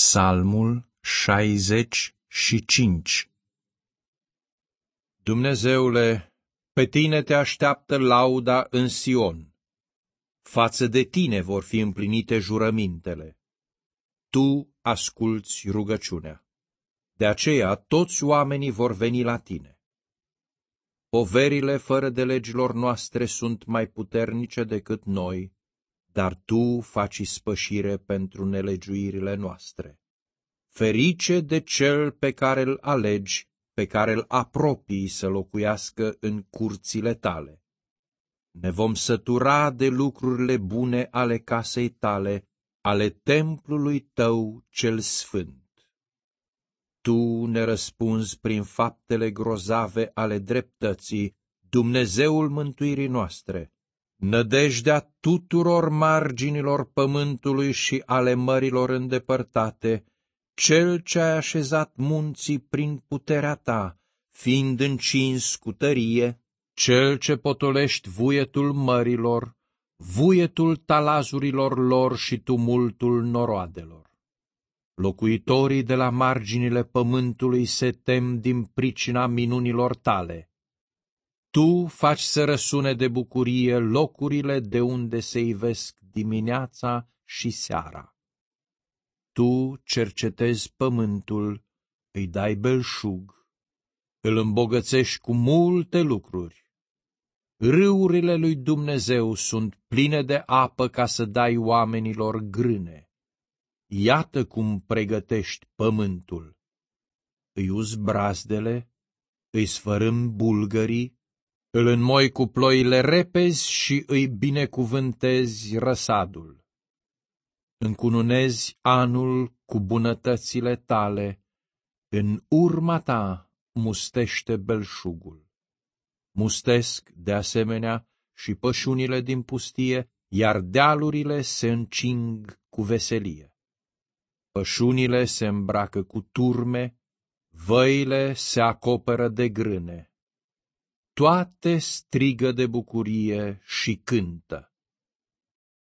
Psalmul 65 Dumnezeule, pe tine te așteaptă lauda în Sion. Față de tine vor fi împlinite jurămintele. Tu asculți rugăciunea. De aceea toți oamenii vor veni la tine. Poverile fără de legilor noastre sunt mai puternice decât noi dar tu faci spășire pentru nelegiuirile noastre. Ferice de cel pe care îl alegi, pe care îl apropii să locuiască în curțile tale. Ne vom sătura de lucrurile bune ale casei tale, ale templului tău cel sfânt. Tu ne răspunzi prin faptele grozave ale dreptății, Dumnezeul mântuirii noastre, nădejdea tuturor marginilor pământului și ale mărilor îndepărtate, cel ce a așezat munții prin puterea ta, fiind încins cu tărie, cel ce potolești vuietul mărilor, vuietul talazurilor lor și tumultul noroadelor. Locuitorii de la marginile pământului se tem din pricina minunilor tale, tu faci să răsune de bucurie locurile de unde se ivesc dimineața și seara. Tu cercetezi pământul, îi dai belșug, îl îmbogățești cu multe lucruri. Râurile lui Dumnezeu sunt pline de apă ca să dai oamenilor grâne. Iată cum pregătești pământul. Îi uzi brazdele, îi sfărâm bulgării, îl înmoi cu ploile repezi și îi binecuvântezi răsadul. Încununezi anul cu bunătățile tale, în urma ta mustește belșugul. Mustesc, de asemenea, și pășunile din pustie, iar dealurile se încing cu veselie. Pășunile se îmbracă cu turme, văile se acoperă de grâne toate strigă de bucurie și cântă.